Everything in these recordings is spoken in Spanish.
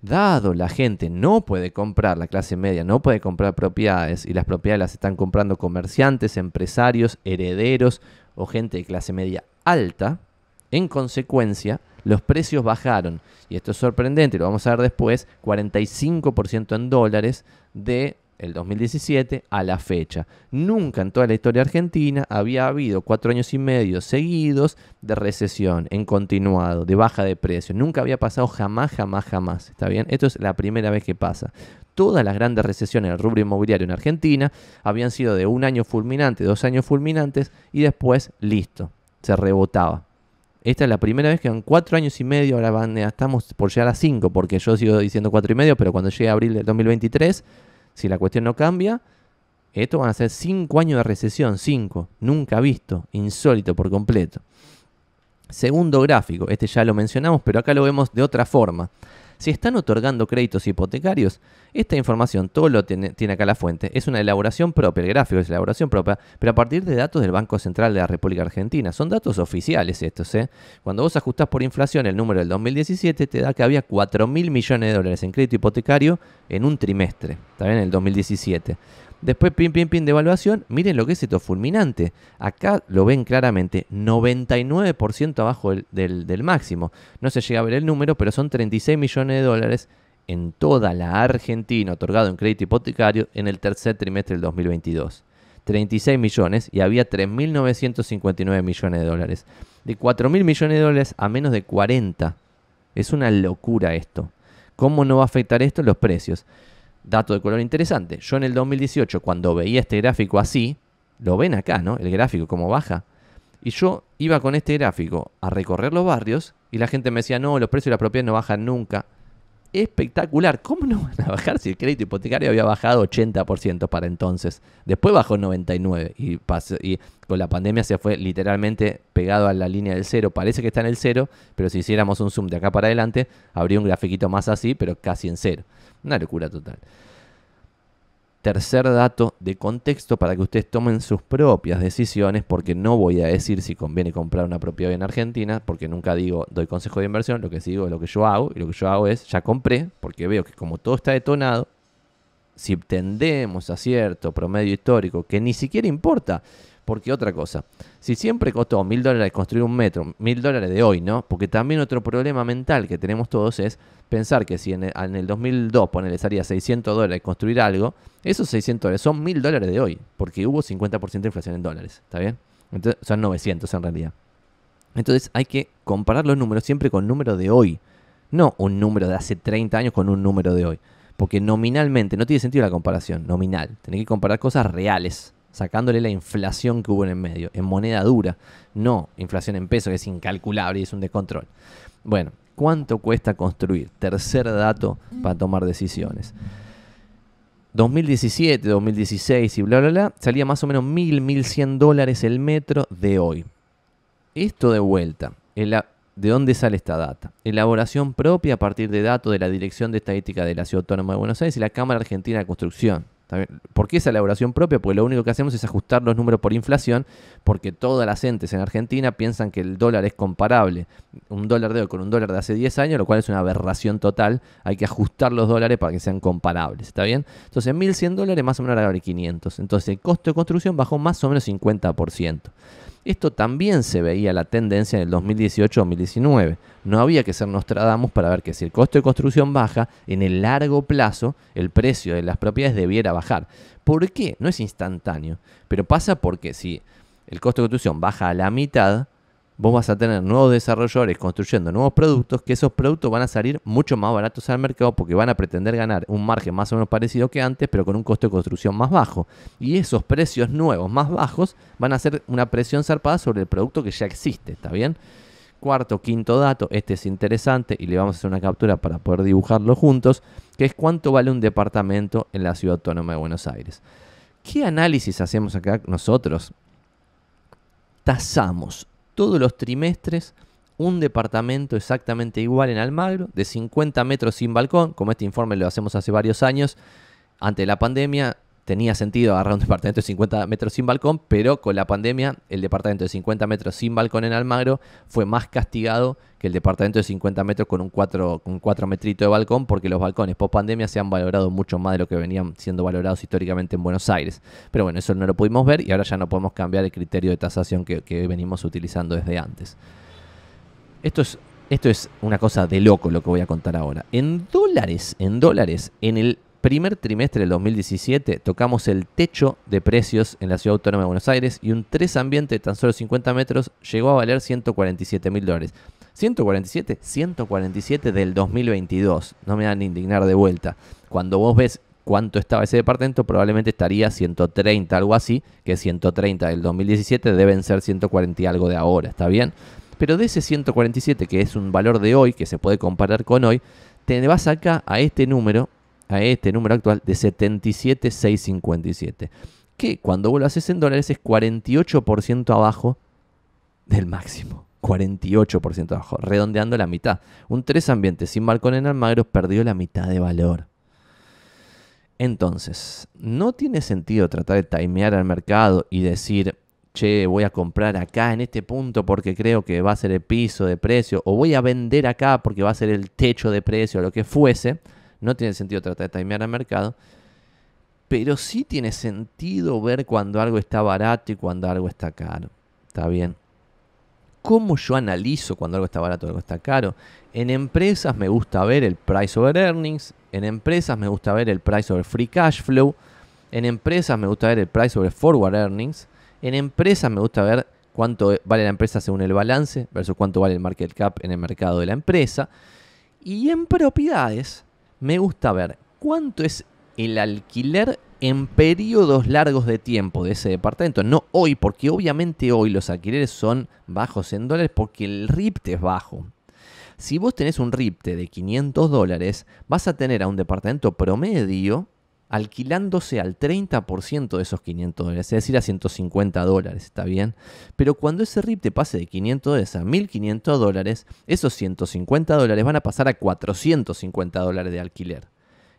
Dado la gente no puede comprar, la clase media no puede comprar propiedades y las propiedades las están comprando comerciantes, empresarios, herederos o gente de clase media alta, en consecuencia los precios bajaron. Y esto es sorprendente, lo vamos a ver después, 45% en dólares de el 2017 a la fecha. Nunca en toda la historia argentina había habido cuatro años y medio seguidos de recesión en continuado, de baja de precio. Nunca había pasado jamás, jamás, jamás. ¿Está bien? Esto es la primera vez que pasa. Todas las grandes recesiones en el rubro inmobiliario en Argentina habían sido de un año fulminante, dos años fulminantes y después listo, se rebotaba. Esta es la primera vez que en cuatro años y medio, ahora van, estamos por llegar a cinco, porque yo sigo diciendo cuatro y medio, pero cuando llegue abril del 2023 si la cuestión no cambia, esto van a ser 5 años de recesión, 5, nunca visto, insólito por completo. Segundo gráfico, este ya lo mencionamos, pero acá lo vemos de otra forma. Si están otorgando créditos hipotecarios, esta información, todo lo tiene, acá la fuente, es una elaboración propia, el gráfico es elaboración propia, pero a partir de datos del Banco Central de la República Argentina. Son datos oficiales estos. ¿eh? Cuando vos ajustás por inflación el número del 2017, te da que había 4 mil millones de dólares en crédito hipotecario en un trimestre, también en el 2017. Después, pin, pin, pin de evaluación. Miren lo que es esto, fulminante. Acá lo ven claramente, 99% abajo del, del, máximo. No se llega a ver el número, pero son 36 millones de dólares en toda la Argentina otorgado en crédito hipotecario en el tercer trimestre del 2022. 36 millones y había 3.959 millones de dólares. De 4.000 millones de dólares a menos de 40. Es una locura esto. ¿Cómo no va a afectar esto los precios? Dato de color interesante. Yo en el 2018, cuando veía este gráfico así, lo ven acá, ¿no? El gráfico, como baja. Y yo iba con este gráfico a recorrer los barrios y la gente me decía, no, los precios de la propiedad no bajan nunca espectacular. ¿Cómo no van a bajar si el crédito hipotecario había bajado 80% para entonces? Después bajó 99% y, y con la pandemia se fue literalmente pegado a la línea del cero. Parece que está en el cero, pero si hiciéramos un zoom de acá para adelante, habría un grafiquito más así, pero casi en cero. Una locura total. Tercer dato de contexto para que ustedes tomen sus propias decisiones, porque no voy a decir si conviene comprar una propiedad en Argentina, porque nunca digo doy consejo de inversión, lo que sí digo es lo que yo hago, y lo que yo hago es ya compré, porque veo que como todo está detonado, si tendemos a cierto promedio histórico, que ni siquiera importa, porque otra cosa, si siempre costó mil dólares construir un metro, mil dólares de hoy, ¿no? Porque también otro problema mental que tenemos todos es pensar que si en el, 2002 el 2002 ponerle 600 dólares construir algo, esos 600 dólares son 1000 dólares de hoy, porque hubo 50% de inflación en dólares, ¿está bien? Entonces, son 900 en realidad. Entonces hay que comparar los números siempre con número de hoy, no un número de hace 30 años con un número de hoy, porque nominalmente no tiene sentido la comparación, nominal, Tiene que comparar cosas reales, sacándole la inflación que hubo en el medio, en moneda dura, no inflación en peso que es incalculable y es un descontrol. Bueno, ¿Cuánto cuesta construir? Tercer dato para mm. tomar decisiones. 2017, 2016 y bla, bla, bla, salía más o menos 1.000, 1.100 dólares el metro de hoy. Esto de vuelta, ¿de dónde sale esta data? Elaboración propia a partir de datos de la Dirección de Estadística de la Ciudad Autónoma de Buenos Aires y la Cámara Argentina de Construcción. ¿Por qué esa elaboración propia? Porque lo único que hacemos es ajustar los números por inflación, porque todas las entes en Argentina piensan que el dólar es comparable, un dólar de hoy con un dólar de hace 10 años, lo cual es una aberración total. Hay que ajustar los dólares para que sean comparables, ¿está bien? Entonces, 1.100 dólares más o menos era 500. Entonces, el costo de construcción bajó más o menos 50%. Esto también se veía la tendencia en el 2018-2019. No había que ser Nostradamus para ver que si el costo de construcción baja, en el largo plazo el precio de las propiedades debiera bajar. ¿Por qué? No es instantáneo, pero pasa porque si el costo de construcción baja a la mitad, vos vas a tener nuevos desarrolladores construyendo nuevos productos, que esos productos van a salir mucho más baratos al mercado porque van a pretender ganar un margen más o menos parecido que antes, pero con un costo de construcción más bajo. Y esos precios nuevos más bajos van a hacer una presión zarpada sobre el producto que ya existe, ¿está bien? Cuarto, quinto dato, este es interesante y le vamos a hacer una captura para poder dibujarlo juntos, que es cuánto vale un departamento en la ciudad autónoma de Buenos Aires. ¿Qué análisis hacemos acá nosotros? Tasamos todos los trimestres un departamento exactamente igual en Almagro, de 50 metros sin balcón, como este informe lo hacemos hace varios años, ante la pandemia tenía sentido agarrar un departamento de 50 metros sin balcón, pero con la pandemia el departamento de 50 metros sin balcón en Almagro fue más castigado que el departamento de 50 metros con un 4, metrito de balcón, porque los balcones post pandemia se han valorado mucho más de lo que venían siendo valorados históricamente en Buenos Aires. Pero bueno, eso no lo pudimos ver y ahora ya no podemos cambiar el criterio de tasación que, que venimos utilizando desde antes. Esto es, esto es una cosa de loco lo que voy a contar ahora. En dólares, en dólares, en el primer trimestre del 2017 tocamos el techo de precios en la Ciudad Autónoma de Buenos Aires y un 3 ambiente de tan solo 50 metros llegó a valer 147 mil dólares. 147, 147 del 2022. No me dan indignar de vuelta. Cuando vos ves cuánto estaba ese departamento, probablemente estaría 130, algo así, que 130 del 2017 deben ser 140 algo de ahora, ¿está bien? Pero de ese 147, que es un valor de hoy, que se puede comparar con hoy, te vas acá a este número a este número actual de 77,657, que cuando vos lo haces en dólares es 48% abajo del máximo. 48% abajo, redondeando la mitad. Un 3 ambiente sin balcón en Almagro perdió la mitad de valor. Entonces, no tiene sentido tratar de timear al mercado y decir, che, voy a comprar acá en este punto porque creo que va a ser el piso de precio, o voy a vender acá porque va a ser el techo de precio, o lo que fuese no tiene sentido tratar de timear el mercado. Pero sí tiene sentido ver cuando algo está barato y cuando algo está caro. ¿Está bien? ¿Cómo yo analizo cuando algo está barato o algo está caro? En empresas me gusta ver el price over earnings. En empresas me gusta ver el price over free cash flow. En empresas me gusta ver el price over forward earnings. En empresas me gusta ver cuánto vale la empresa según el balance versus cuánto vale el market cap en el mercado de la empresa. Y en propiedades me gusta ver cuánto es el alquiler en periodos largos de tiempo de ese departamento. No hoy, porque obviamente hoy los alquileres son bajos en dólares porque el RIPTE es bajo. Si vos tenés un RIPTE de 500 dólares, vas a tener a un departamento promedio alquilándose al 30% de esos 500 dólares, es decir, a 150 dólares, ¿está bien? Pero cuando ese RIP te pase de 500 dólares a 1500 dólares, esos 150 dólares van a pasar a 450 dólares de alquiler.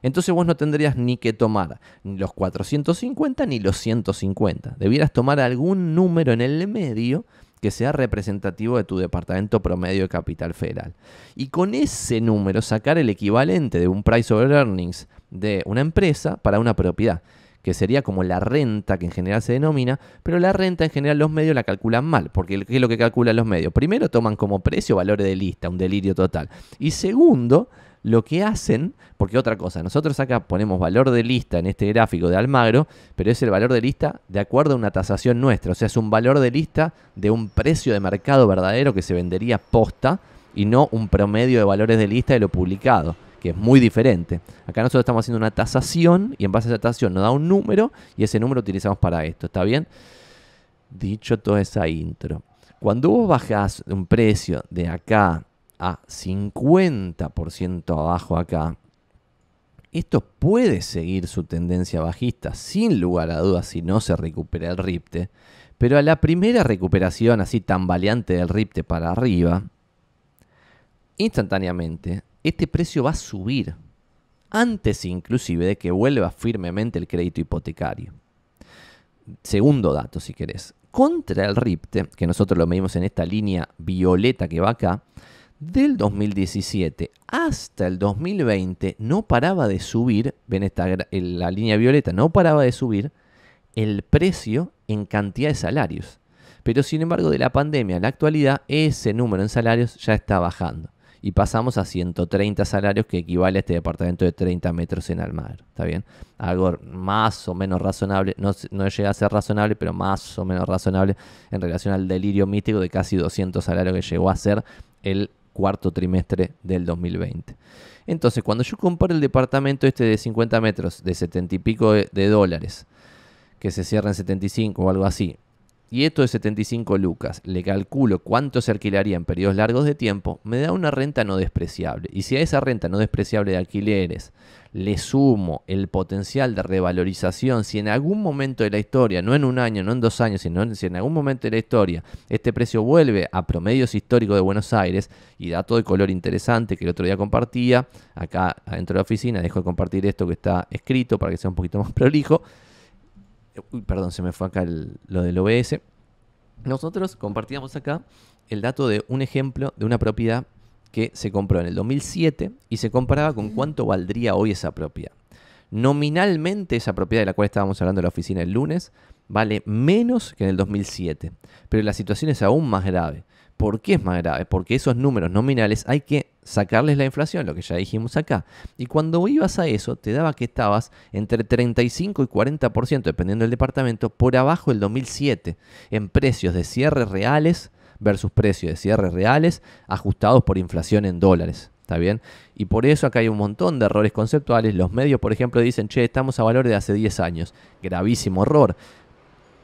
Entonces vos no tendrías ni que tomar ni los 450 ni los 150. Debieras tomar algún número en el medio que sea representativo de tu departamento promedio de capital federal. Y con ese número sacar el equivalente de un price over earnings de una empresa para una propiedad, que sería como la renta que en general se denomina, pero la renta en general los medios la calculan mal, porque ¿qué es lo que calculan los medios? Primero toman como precio valores de lista, un delirio total. Y segundo, lo que hacen, porque otra cosa, nosotros acá ponemos valor de lista en este gráfico de Almagro, pero es el valor de lista de acuerdo a una tasación nuestra, o sea, es un valor de lista de un precio de mercado verdadero que se vendería posta y no un promedio de valores de lista de lo publicado que es muy diferente. Acá nosotros estamos haciendo una tasación y en base a esa tasación nos da un número y ese número utilizamos para esto, ¿está bien? Dicho toda esa intro. Cuando vos bajás un precio de acá a 50% abajo acá, esto puede seguir su tendencia bajista, sin lugar a dudas, si no se recupera el RIPTE. Pero a la primera recuperación así tan tambaleante del RIPTE para arriba, instantáneamente este precio va a subir, antes inclusive de que vuelva firmemente el crédito hipotecario. Segundo dato, si querés, contra el RIPTE, que nosotros lo medimos en esta línea violeta que va acá, del 2017 hasta el 2020 no paraba de subir, ven esta, la línea violeta, no paraba de subir el precio en cantidad de salarios. Pero sin embargo, de la pandemia a la actualidad, ese número en salarios ya está bajando y pasamos a 130 salarios que equivale a este departamento de 30 metros en Almagro, ¿está bien? Algo más o menos razonable, no, no llega a ser razonable, pero más o menos razonable en relación al delirio mítico de casi 200 salarios que llegó a ser el cuarto trimestre del 2020. Entonces, cuando yo comparo el departamento este de 50 metros de 70 y pico de dólares, que se cierra en 75 o algo así, y esto de 75 lucas, le calculo cuánto se alquilaría en periodos largos de tiempo, me da una renta no despreciable. Y si a esa renta no despreciable de alquileres le sumo el potencial de revalorización, si en algún momento de la historia, no en un año, no en dos años, sino en, si en algún momento de la historia este precio vuelve a promedios históricos de Buenos Aires, y dato de color interesante que el otro día compartía, acá adentro de la oficina, dejo de compartir esto que está escrito para que sea un poquito más prolijo, Uy, perdón, se me fue acá lo del OBS. Nosotros compartíamos acá el dato de un ejemplo de una propiedad que se compró en el 2007 y se comparaba con cuánto valdría hoy esa propiedad. Nominalmente esa propiedad de la cual estábamos hablando en la oficina el lunes vale menos que en el 2007, pero la situación es aún más grave, ¿Por qué es más grave? Porque esos números nominales hay que sacarles la inflación, lo que ya dijimos acá. Y cuando ibas a eso, te daba que estabas entre 35 y 40%, dependiendo del departamento, por abajo del 2007, en precios de cierre reales versus precios de cierre reales ajustados por inflación en dólares. ¿Está bien? Y por eso acá hay un montón de errores conceptuales. Los medios, por ejemplo, dicen, che, estamos a valor de hace 10 años. Gravísimo error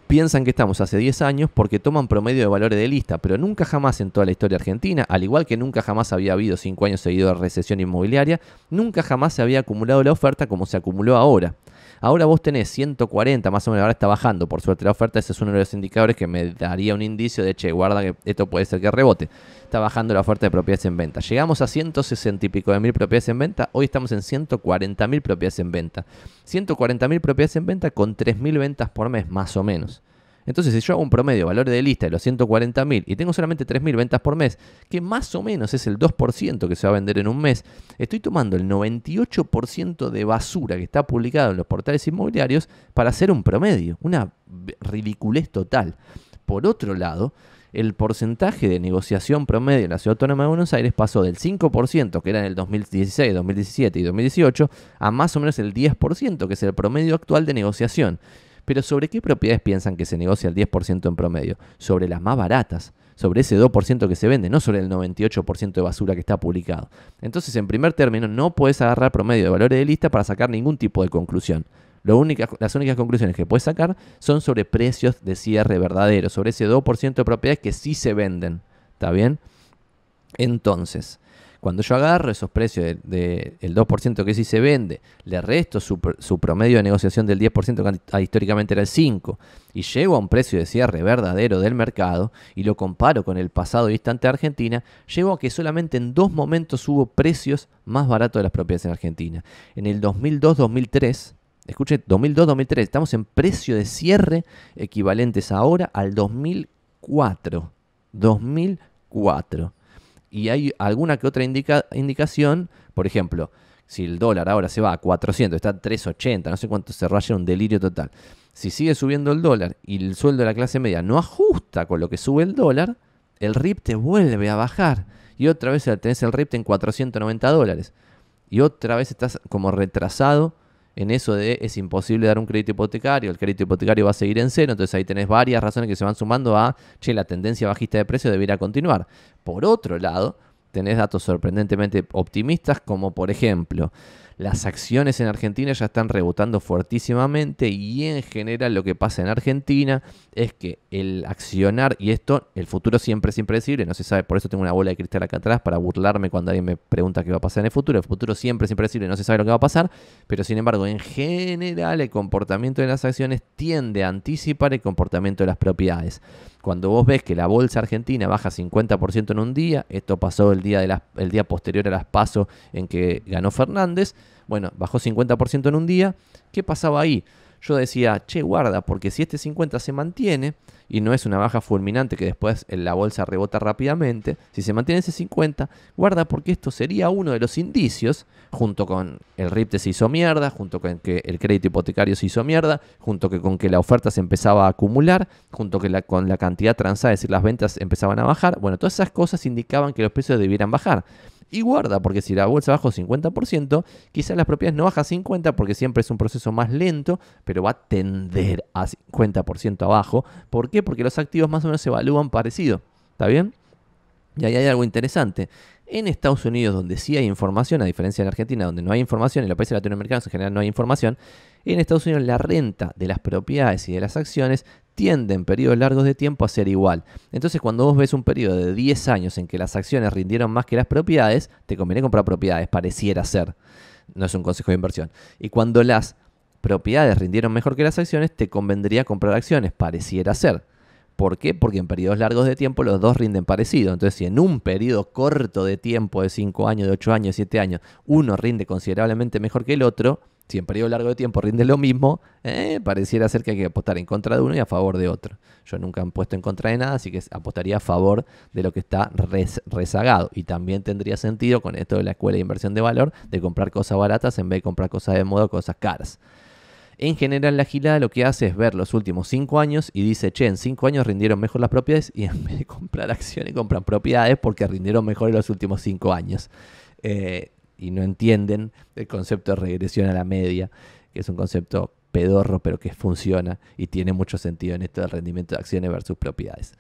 piensan que estamos hace 10 años porque toman promedio de valores de lista, pero nunca jamás en toda la historia argentina, al igual que nunca jamás había habido 5 años seguidos de recesión inmobiliaria, nunca jamás se había acumulado la oferta como se acumuló ahora. Ahora vos tenés 140, más o menos, ahora está bajando, por suerte la oferta, ese es uno de los indicadores que me daría un indicio de, che, guarda que esto puede ser que rebote. Está bajando la oferta de propiedades en venta. Llegamos a 160 y pico de mil propiedades en venta, hoy estamos en 140 mil propiedades en venta. 140 mil propiedades en venta con 3 mil ventas por mes, más o menos. Entonces, si yo hago un promedio valor de lista de los 140.000 y tengo solamente 3.000 ventas por mes, que más o menos es el 2% que se va a vender en un mes, estoy tomando el 98% de basura que está publicado en los portales inmobiliarios para hacer un promedio, una ridiculez total. Por otro lado, el porcentaje de negociación promedio en la Ciudad Autónoma de Buenos Aires pasó del 5%, que era en el 2016, 2017 y 2018, a más o menos el 10%, que es el promedio actual de negociación. Pero ¿sobre qué propiedades piensan que se negocia el 10% en promedio? Sobre las más baratas, sobre ese 2% que se vende, no sobre el 98% de basura que está publicado. Entonces, en primer término, no puedes agarrar promedio de valores de lista para sacar ningún tipo de conclusión. las únicas conclusiones que puedes sacar son sobre precios de cierre verdaderos. sobre ese 2% de propiedades que sí se venden. ¿Está bien? Entonces, cuando yo agarro esos precios del 2% que sí se vende, le resto su, promedio de negociación del 10%, que ah, históricamente era el 5%, y llego a un precio de cierre verdadero del mercado y lo comparo con el pasado distante de Argentina, llego a que solamente en dos momentos hubo precios más baratos de las propiedades en Argentina. En el 2002-2003, escuche, 2002-2003, estamos en precio de cierre equivalentes ahora al 2004. 2004 y hay alguna que otra indicación, por ejemplo, si el dólar ahora se va a 400, está a 380, no sé cuánto se raya, un delirio total. Si sigue subiendo el dólar y el sueldo de la clase media no ajusta con lo que sube el dólar, el RIP te vuelve a bajar. Y otra vez tenés el RIP en 490 dólares. Y otra vez estás como retrasado en eso de es imposible dar un crédito hipotecario, el crédito hipotecario va a seguir en cero, entonces ahí tenés varias razones que se van sumando a, che, la tendencia bajista de precio debiera continuar. Por otro lado, tenés datos sorprendentemente optimistas como por ejemplo, las acciones en Argentina ya están rebotando fuertísimamente y en general lo que pasa en Argentina es que el accionar, y esto, el futuro siempre es impredecible, no se sabe, por eso tengo una bola de cristal acá atrás para burlarme cuando alguien me pregunta qué va a pasar en el futuro. El futuro siempre es impredecible, no se sabe lo que va a pasar, pero sin embargo, en general el comportamiento de las acciones tiende a anticipar el comportamiento de las propiedades. Cuando vos ves que la bolsa argentina baja 50% en un día, esto pasó el día, de el día posterior a las pasos en que ganó Fernández, bueno, bajó 50% en un día. ¿Qué pasaba ahí? Yo decía, che, guarda, porque si este 50 se mantiene y no es una baja fulminante que después la bolsa rebota rápidamente, si se mantiene ese 50, guarda porque esto sería uno de los indicios, junto con el RIPTE se hizo mierda, junto con que el crédito hipotecario se hizo mierda, junto con que la oferta se empezaba a acumular, junto que con la cantidad transada, es decir, las ventas empezaban a bajar. Bueno, todas esas cosas indicaban que los precios debieran bajar. Y guarda, porque si la bolsa baja 50%, quizás las propiedades no baja 50% porque siempre es un proceso más lento, pero va a tender a 50% abajo. ¿Por qué? Porque los activos más o menos se evalúan parecido. ¿Está bien? Y ahí hay algo interesante. En Estados Unidos, donde sí hay información, a diferencia de Argentina, donde no hay información, en los países latinoamericanos en general no hay información, en Estados Unidos la renta de las propiedades y de las acciones tienden periodos largos de tiempo a ser igual. Entonces, cuando vos ves un periodo de 10 años en que las acciones rindieron más que las propiedades, te conviene comprar propiedades, pareciera ser. No es un consejo de inversión. Y cuando las propiedades rindieron mejor que las acciones, te convendría comprar acciones, pareciera ser. ¿Por qué? Porque en periodos largos de tiempo los dos rinden parecido. Entonces, si en un periodo corto de tiempo, de 5 años, de 8 años, de 7 años, uno rinde considerablemente mejor que el otro, si en periodo largo de tiempo rinde lo mismo, eh, pareciera ser que hay que apostar en contra de uno y a favor de otro. Yo nunca he puesto en contra de nada, así que apostaría a favor de lo que está rezagado. Y también tendría sentido con esto de la escuela de inversión de valor, de comprar cosas baratas en vez de comprar cosas de moda, cosas caras. En general, la gilada lo que hace es ver los últimos cinco años y dice, che, en cinco años rindieron mejor las propiedades y en vez de comprar acciones, compran propiedades porque rindieron mejor en los últimos cinco años. Eh, y no entienden el concepto de regresión a la media, que es un concepto pedorro, pero que funciona y tiene mucho sentido en esto del rendimiento de acciones versus propiedades.